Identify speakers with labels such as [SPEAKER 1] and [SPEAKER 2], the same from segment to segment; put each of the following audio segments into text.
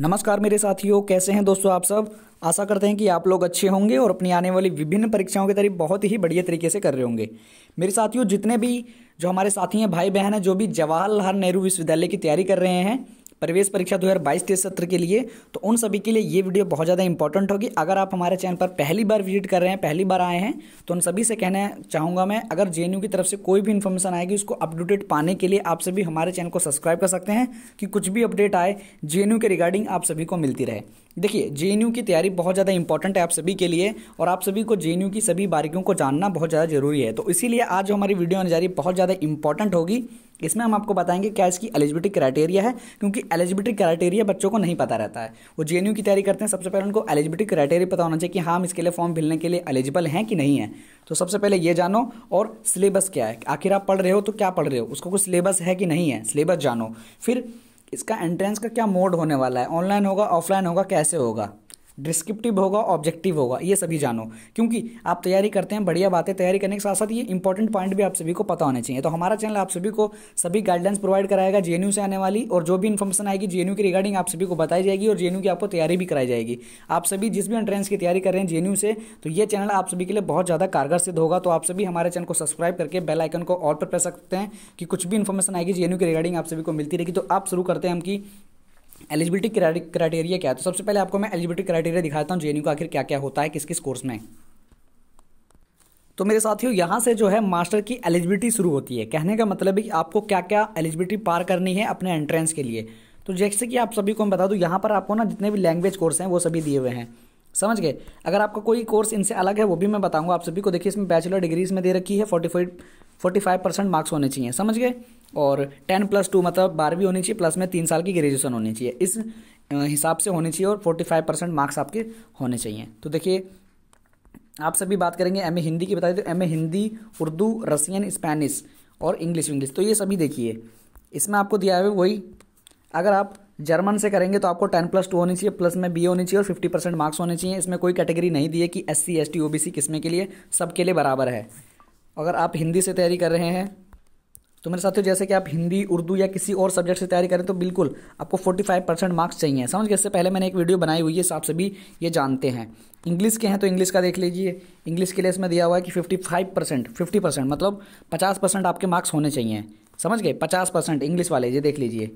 [SPEAKER 1] नमस्कार मेरे साथियों कैसे हैं दोस्तों आप सब आशा करते हैं कि आप लोग अच्छे होंगे और अपनी आने वाली विभिन्न परीक्षाओं की तरीके बहुत ही बढ़िया तरीके से कर रहे होंगे मेरे साथियों जितने भी जो हमारे साथी हैं भाई बहन हैं जो भी जवाहरलाल नेहरू विश्वविद्यालय की तैयारी कर रहे हैं प्रवेश परीक्षा 2022 तेईस सत्र के लिए तो उन सभी के लिए ये वीडियो बहुत ज़्यादा इंपॉर्टेंट होगी अगर आप हमारे चैनल पर पहली बार विजिट कर रहे हैं पहली बार आए हैं तो उन सभी से कहना चाहूँगा मैं अगर जे की तरफ से कोई भी इन्फॉर्मेशन आएगी उसको अपडेटेड पाने के लिए आप सभी हमारे चैनल को सब्सक्राइब कर सकते हैं कि कुछ भी अपडेट आए जे के रिगार्डिंग आप सभी को मिलती रहे देखिए जे की तैयारी बहुत ज़्यादा इंपॉर्टेंट है आप सभी के लिए और आप सभी को जे की सभी बारीकियों को जानना बहुत ज़्यादा जरूरी है तो इसीलिए आज हमारी वीडियो आने जा रही बहुत ज़्यादा इंपॉर्टेंट होगी इसमें हम आपको बताएंगे क्या इसकी एलिजिबिलिटी क्राइटेरिया है क्योंकि एलिजिबिलिटी क्राइटेरिया बच्चों को नहीं पता रहता है वो जे की तैयारी करते हैं सबसे पहले उनको एलिजिबिलिटी क्राइटेरिया पता होना चाहिए कि हाँ हम इसके लिए फॉर्म भिलने के लिए एलिजिबल हैं कि नहीं है तो सबसे पहले ये जानो और सिलेबस क्या है आखिर आप पढ़ रहे हो तो क्या पढ़ रहे हो उसको कुछ सिलेबस है कि नहीं है सिलेबस जानो फिर इसका एंट्रेंस का क्या मोड होने वाला है ऑनलाइन होगा ऑफलाइन होगा कैसे होगा डिस्क्रिप्टिव होगा ऑब्जेक्टिव होगा ये सभी जानो क्योंकि आप तैयारी करते हैं बढ़िया बातें तैयारी करने के साथ साथ ये इंपॉर्टेंट पॉइंट भी आप सभी को पता होने चाहिए तो हमारा चैनल आप सभी को सभी गाइडलाइंस प्रोवाइड कराएगा जे से आने वाली और जो भी इन्फॉर्मेशन आएगी जे की रिगार्डिंग आप सभी को बताई जाएगी और जे की आपको तैयारी भी कराई जाएगी आप सभी जिस भी एंट्रेंस की तैयारी कर रहे हैं जे से तो ये चैनल आप सभी के लिए बहुत ज़्यादा कारगर सिद्ध होगा तो आप सभी हमारे चैनल को सब्सक्राइब करके बेल आइकन को ऑल पर प्रेस सकते हैं कि कुछ भी इन्फॉर्मेशन आएगी जे की रिगार्डिंग आप सभी को मिलती रहेगी तो आप शुरू करते हैं हम की एलिजिबिलिटी क्राइटेरिया क्या है तो सबसे पहले आपको मैं एलिजिबिलिटी क्राइटेरिया दिखाता हूँ जे का आखिर क्या क्या होता है किस किस कोर्स में तो मेरे साथियों यहाँ से जो है मास्टर की एलिजिबिलिटी शुरू होती है कहने का मतलब है कि आपको क्या क्या एलिजिबिलिटी पार करनी है अपने एंट्रेंस के लिए तो जैसे कि आप सभी को मैं बता दूँ यहाँ पर आपको ना जितने भी लैंग्वेज कोर्स हैं वो सभी दिए हुए हैं समझ गए अगर आपका कोई कोर्स इनसे अलग है वो भी मैं बताऊंगा आप सभी को देखिए इसमें बैचलर डिग्रीज में दे रखी है forty five forty five percent marks होने चाहिए समझ गए और टेन प्लस टू मतलब बारहवीं होनी चाहिए प्लस में तीन साल की ग्रेजुएसन होनी चाहिए इस हिसाब से होनी चाहिए और फोर्टी फाइव परसेंट मार्क्स आपके होने चाहिए तो देखिए आप सभी बात करेंगे एम ए हिंदी की बता दें तो M A Hindi Urdu Russian Spanish और इंग्लिश इंग्लिश तो ये सभी देखिए इसमें आपको दिया है वही अगर आप जर्मन से करेंगे तो आपको टेन प्लस टू होनी चाहिए प्लस में बी होनी चाहिए और फिफ्टी परसेंट मार्क्स होने चाहिए इसमें कोई कैटेगरी नहीं दी है कि S C S T O B C किसमें के लिए सबके लिए बराबर है अगर आप हिंदी से तैयारी कर रहे हैं तो मेरे साथियों जैसे कि आप हिंदी उर्दू या किसी और सब्जेक्ट से तैयारी करें तो बिल्कुल आपको 45 परसेंट मार्क्स चाहिए समझ गए इससे पहले मैंने एक वीडियो बनाई हुई है आप सभी ये जानते हैं इंग्लिश के हैं तो इंग्लिश का देख लीजिए इंग्लिश के लिए इसमें दिया हुआ है कि fifty five percent fifty percent मतलब पचास परसेंट आपके मार्क्स होने चाहिए समझ गए पचास परसेंट इंग्लिश वाले ये देख लीजिए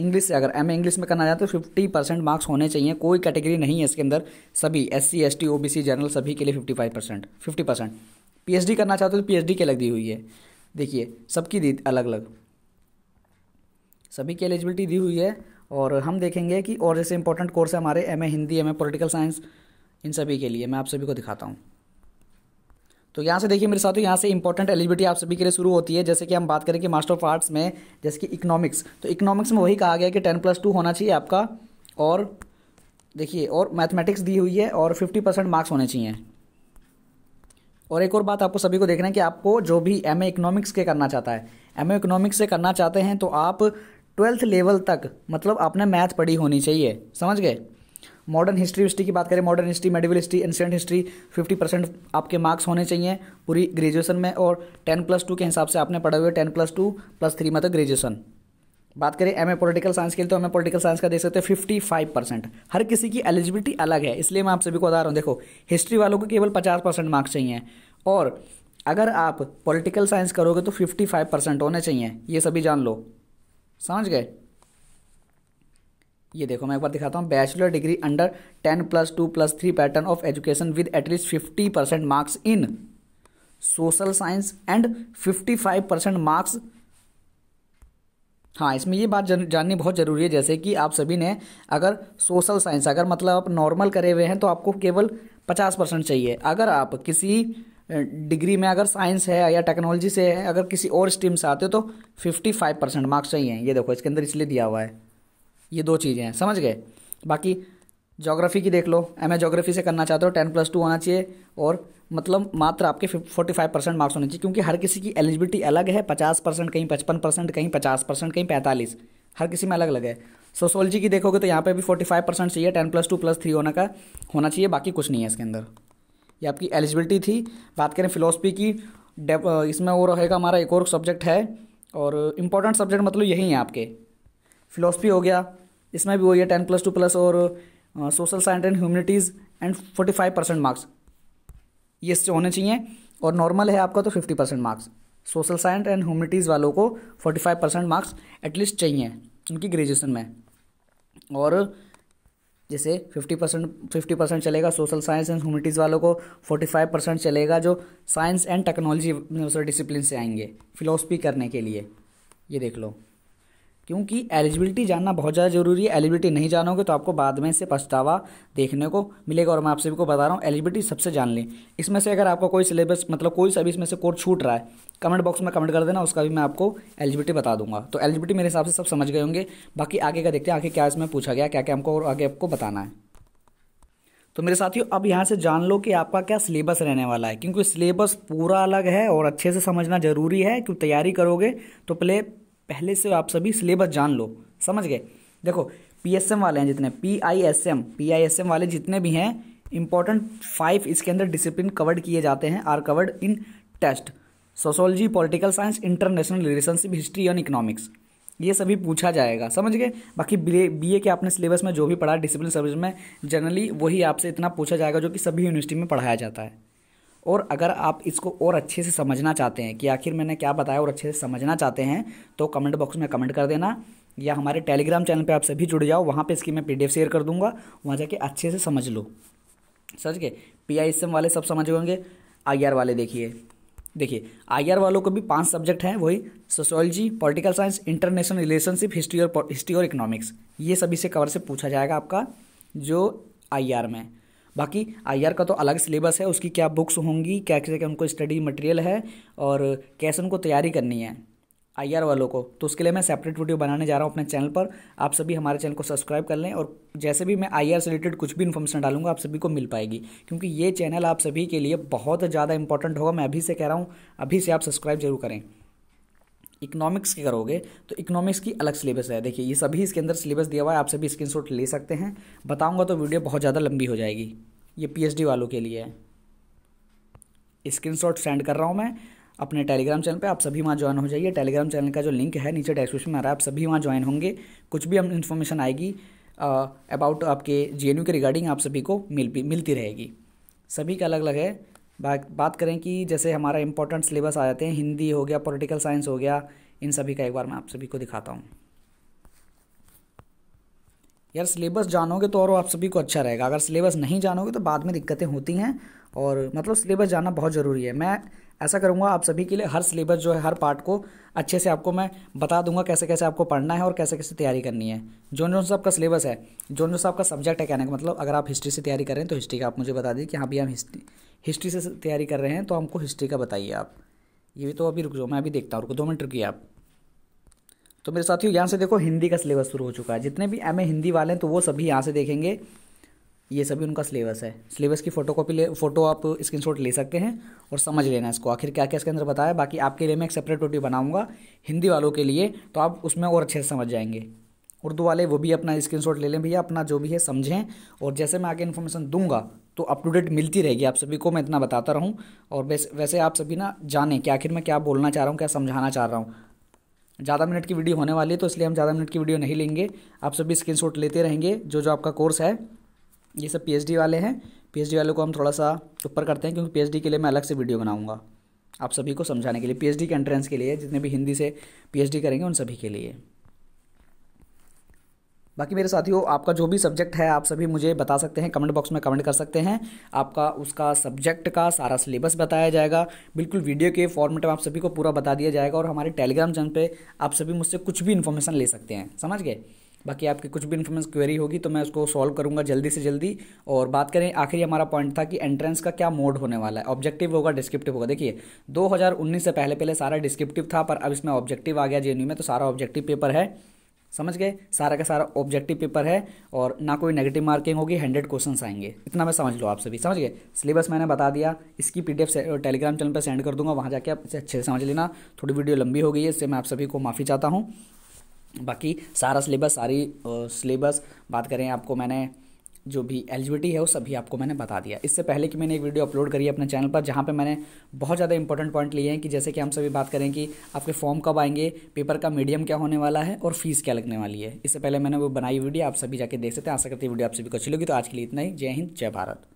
[SPEAKER 1] इंग्लिश से अगर एम इंग्लिश में करना चाहते तो फिफ्टी परसेंट मार्क्स होने चाहिए कोई कैटेगरी नहीं है इसके अंदर सभी S C S T O B C general सभी के लिए fifty five percent fifty percent P H D करना चाहते हो तो पी एच डी के लग दी हुई है देखिए सबकी दी अलग अलग सभी की एलिजिबिलिटी दी हुई है और हम देखेंगे कि और जैसे इंपॉर्टेंट कोर्स है हमारे M Hindi M A political science इन सभी के लिए मैं आप सभी को दिखाता हूँ तो यहाँ से देखिए मेरे साथ यहाँ से इंपॉर्टेंट एलिजिबिलिटी आप सभी के लिए शुरू होती है जैसे कि हम बात करें कि मास्टर ऑफ आर्ट्स में जैसे कि इकोनॉमिक्स तो इकोनॉमिक्स में वही कहा गया कि टेन प्लस टू होना चाहिए आपका और देखिए और मैथमेटिक्स दी हुई है और फिफ्टी परसेंट मार्क्स होने चाहिए और एक और बात आपको सभी को देखना है कि आपको जो भी एम ए इकोनॉमिक्स के करना चाहता है एम ए इकोनॉमिक्स से करना चाहते हैं तो आप ट्वेल्थ लेवल तक मतलब आपने मैथ पढ़ी होनी चाहिए समझ गए मॉडर्न हिस्ट्री हिस्ट्री की बात करें modern history medieval history ancient history fifty percent आपके मार्क्स होने चाहिए पूरी ग्रेजुएशन में और टेन प्लस टू के हिसाब से आपने पढ़े हुए ten plus two plus three मतलब ग्रेजुएशन बात करें एम ए पोलिटिकल साइंस के लिए तो एम ए साइंस का देख सकते हैं फिफ्टी फाइव परसेंट हर किसी की एलिजिबिलिटी अलग है इसलिए मैं आप सभी को बता रहा हूँ देखो हिस्ट्री वालों को केवल पचास परसेंट मार्क्स चाहिए और अगर आप पॉलिटिकल साइंस करोगे तो फिफ्टी फाइव परसेंट होने चाहिए ये सभी जान लो समझ गए ये देखो मैं एक बार दिखाता हूँ bachelor degree under ten plus two plus three pattern of education with at least fifty percent marks in social science and fifty five percent marks हाँ इसमें ये बात जाननी बहुत ज़रूरी है जैसे कि आप सभी ने अगर सोशल साइंस अगर मतलब आप नॉर्मल करे हुए हैं तो आपको केवल पचास परसेंट चाहिए अगर आप किसी डिग्री में अगर साइंस है या टेक्नोलॉजी से है अगर किसी और स्ट्रीम से आते हो तो फिफ्टी फाइव परसेंट मार्क्स चाहिए ये देखो इसके अंदर इसलिए दिया हुआ है ये दो चीज़ें हैं समझ गए बाकी जोग्राफ़ी की देख लो एम ए जोग्राफ़ी से करना चाहते हो टेन प्लस टू होना चाहिए और मतलब मात्र आपके फोर्टी फाइव परसेंट मार्क्स होने चाहिए क्योंकि हर किसी की एलिजिबिलिटी अलग है पचास परसेंट कहीं पचपन परसेंट कहीं पचास परसेंट कहीं पैंतालीस हर किसी में अलग अलग है सोशोलॉजी की देखोगे तो यहाँ पे भी फोर्टी फाइव परसेंट चाहिए ten plus two plus three होने का होना चाहिए बाकी कुछ नहीं है इसके अंदर ये आपकी एलिजिबिलिटी थी बात करें फिलोसफी की इसमें वो रहेगा हमारा एक और सब्जेक्ट है और इम्पोर्टेंट सब्जेक्ट मतलब यही है आपके फिलोसफी हो गया इसमें भी वही है टेन प्लस टू प्लस और social science and humanities and forty five percent marks ये होने चाहिए और नॉर्मल है आपका तो fifty percent marks social science and humanities वालों को forty five percent marks at least चाहिए उनकी ग्रेजुएसन में और जैसे फिफ्टी परसेंट फिफ्टी परसेंट चलेगा सोशल साइंस एंड ह्यूमनिटीज़ वालों को फोर्टी फाइव परसेंट चलेगा जो साइंस एंड टेक्नोलॉजी डिसिप्लिन से आएंगे फिलोसफी करने के लिए ये देख लो क्योंकि एलिजिबिलिटी जानना बहुत ज़्यादा जरूरी है एलिजिबिलिटी नहीं जानोगे तो आपको बाद में से पछतावा देखने को मिलेगा और मैं आप सभी को बता रहा हूँ एलिजिबिलिटी सबसे जान लें इसमें से अगर आपका कोई सिलेबस मतलब कोई सभी इसमें से कोर्स छूट रहा है कमेंट बॉक्स में कमेंट कर देना उसका भी मैं आपको एलिजिबिलिटी बता दूंगा तो एलिजिबिलिटी मेरे हिसाब से सब समझ गए होंगे बाकी आगे का देखते हैं आगे क्या इसमें पूछा गया क्या क्या हमको और आगे आपको बताना है तो मेरे साथियों अब यहाँ से जान लो कि आपका क्या सिलेबस रहने वाला है क्योंकि सिलेबस पूरा अलग है और अच्छे से समझना जरूरी है क्योंकि तैयारी करोगे तो प्ले पहले से आप सभी सिलेबस जान लो समझ गए देखो पी एस एम वाले हैं जितने P I S M P I S M वाले जितने भी हैं इंपॉर्टेंट फाइव इसके अंदर डिसिप्लिन कवर्ड किए जाते हैं are covered in test sociology political science international relationship history and economics ये सभी पूछा जाएगा समझ गए बाकी बी ए के आपने सिलेबस में जो भी पढ़ा डिसिप्लिन सर्विस में जनरली वही आपसे इतना पूछा जाएगा जो कि सभी यूनिवर्सिटी में पढ़ाया जाता है और अगर आप इसको और अच्छे से समझना चाहते हैं कि आखिर मैंने क्या बताया और अच्छे से समझना चाहते हैं तो कमेंट बॉक्स में कमेंट कर देना या हमारे टेलीग्राम चैनल पे आप सभी जुड़ जाओ वहाँ पे इसकी मैं पीडीएफ शेयर कर दूंगा वहाँ जाके अच्छे से समझ लो समझ के पी आई एस एम वाले सब समझ होंगे आई आर वाले देखिए देखिए आई आर वालों को भी पांच सब्जेक्ट हैं वही sociology political science international relationship history और हिस्ट्री और इकोनॉमिक्स ये सभी से कवर से पूछा जाएगा आपका जो आई आर में बाकी आई का तो अलग सिलेबस है उसकी क्या बुक्स होंगी क्या कैसे क्या उनको स्टडी मटेरियल है और कैसे उनको तैयारी करनी है आई वालों को तो उसके लिए मैं सेपरेट वीडियो बनाने जा रहा हूँ अपने चैनल पर आप सभी हमारे चैनल को सब्सक्राइब कर लें और जैसे भी मैं आई से रिलेटेड कुछ भी इन्फॉर्मेशन डालूंगा आप सभी को मिल पाएगी क्योंकि ये चैनल आप सभी के लिए बहुत ज़्यादा इंपॉर्टेंट होगा मैं अभी से कह रहा हूँ अभी से आप सब्सक्राइब जरूर करें इकोनॉमिक्स की करोगे तो इकोनॉमिक्स की अलग सिलेबस है देखिए ये सभी इसके अंदर सिलेबस दिया हुआ है आप सभी शॉट ले सकते हैं बताऊंगा तो वीडियो बहुत ज़्यादा लंबी हो जाएगी ये पीएचडी वालों के लिए है शॉट सेंड कर रहा हूँ मैं अपने टेलीग्राम चैनल पे आप सभी वहाँ ज्वाइन हो जाइए टेलीग्राम चैनल का जो लिंक है नीचे डिस्क्रिप्शन में आ रहा है आप सभी वहाँ ज्वाइन होंगे कुछ भी हम इन्फॉर्मेशन आएगी अबाउट आपके जे के रिगार्डिंग आप सभी को मिल मिलती रहेगी सभी का अलग अलग है बात करें कि जैसे हमारा इंपॉर्टेंट सिलेबस आ जाते हैं हिंदी हो गया पॉलिटिकल साइंस हो गया इन सभी का एक बार मैं आप सभी को दिखाता हूँ यार सिलेबस जानोगे तो और आप सभी को अच्छा रहेगा अगर सिलेबस नहीं जानोगे तो बाद में दिक्कतें होती हैं और मतलब सिलेबस जानना बहुत ज़रूरी है मैं ऐसा करूँगा आप सभी के लिए हर सिलेबस जो है हर पार्ट को अच्छे से आपको मैं बता दूंगा कैसे कैसे आपको पढ़ना है और कैसे कैसे तैयारी करनी है जोन जोन सा आपका सिलेबस है जोन जोन सा आपका सब्जेक्ट है कहने का मतलब अगर आप हिस्ट्री से तैयारी कर रहे हैं तो हिस्ट्री का आप मुझे बता दीजिए कि हाँ भी हम हिस्ट्री हिस्ट्री से तैयारी कर रहे हैं तो हमको हिस्ट्री का बताइए आप ये भी तो अभी रुक जाओ मैं अभी देखता हूँ रुको दो मिनट रुकिए आप तो मेरे साथियों यहाँ से देखो हिंदी का सिलेबस शुरू हो चुका है जितने भी एम हिंदी वाले हैं तो वो सभी यहाँ से देखेंगे ये सभी उनका सिलेबस है सिलेबस की फ़ोटो कॉपी ले फोटो आप स्क्रीनशॉट ले सकते हैं और समझ लेना इसको आखिर क्या क्या इसके अंदर बताया बाकी आपके लिए मैं एक सेपरेट वीडियो बनाऊंगा हिंदी वालों के लिए तो आप उसमें और अच्छे से समझ जाएंगे उर्दू वाले वो भी अपना स्क्रीन ले लें भैया अपना जो भी है समझें और जैसे मैं आगे इन्फॉर्मेशन दूंगा तो अप टू डेट मिलती रहेगी आप सभी को मैं इतना बताता रहूँ और वैसे आप सभी ना जानें कि आखिर मैं क्या बोलना चाह रहा हूँ क्या समझाना चाह रहा हूँ ज़्यादा मिनट की वीडियो होने वाली है तो इसलिए हम ज़्यादा मिनट की वीडियो नहीं लेंगे आप सभी स्क्रीनशॉट लेते रहेंगे जो जो आपका कोर्स है ये सब पीएचडी वाले हैं पीएचडी वालों को हम थोड़ा सा ऊपर करते हैं क्योंकि पीएचडी के लिए मैं अलग से वीडियो बनाऊँगा आप सभी को समझाने के लिए पीएचडी के एंट्रेंस के लिए जितने भी हिंदी से पीएचडी करेंगे उन सभी के लिए बाकी मेरे साथियों आपका जो भी सब्जेक्ट है आप सभी मुझे बता सकते हैं कमेंट बॉक्स में कमेंट कर सकते हैं आपका उसका सब्जेक्ट का सारा सिलेबस बताया जाएगा बिल्कुल वीडियो के फॉर्मेट में आप सभी को पूरा बता दिया जाएगा और हमारे टेलीग्राम चैनल पे आप सभी मुझसे कुछ भी इन्फॉर्मेशन ले सकते हैं समझ गए बाकी आपकी कुछ भी इन्फॉर्मेशन क्वेरी होगी तो मैं उसको सॉल्व करूँगा जल्दी से जल्दी और बात करें आखिरी हमारा पॉइंट था कि एंट्रेंस का क्या मोड होने वाला है ऑब्जेक्टिव होगा डिस्क्रिप्टिव होगा देखिए 2019 से पहले पहले सारा डिस्क्रिप्टिव था पर अब इसमें ऑब्जेक्टिव आ गया जे में तो सारा ऑब्जेक्टिव पेपर है समझ गए सारा का सारा ऑब्जेक्टिव पेपर है और ना कोई नेगेटिव मार्किंग होगी हंड्रेड क्वेश्चन आएंगे इतना मैं समझ लो आप सभी समझ गए सिलेबस मैंने बता दिया इसकी पी टेलीग्राम चैनल पर सेंड कर दूंगा वहाँ जाके आप इसे अच्छे से समझ लेना थोड़ी वीडियो लंबी हो गई है इससे मैं आप सभी को माफ़ी चाहता हूँ बाकी सारा सिलेबस सारी सिलेबस बात करें आपको मैंने जो भी एलिजिबिलिटी है वो सभी आपको मैंने बता दिया इससे पहले कि मैंने एक वीडियो अपलोड करी है अपने चैनल पर जहाँ पे मैंने बहुत ज़्यादा इंपॉर्टेंट पॉइंट लिए हैं कि जैसे कि हम सभी बात करें कि आपके फॉर्म कब आएंगे पेपर का मीडियम क्या होने वाला है और फीस क्या लगने वाली है इससे पहले मैंने वो बनाई वीडियो आप सभी जाके देख सकते हैं आशा करते वीडियो आप सभी को अच्छी लगी तो आज के लिए इतना ही जय हिंद जय भारत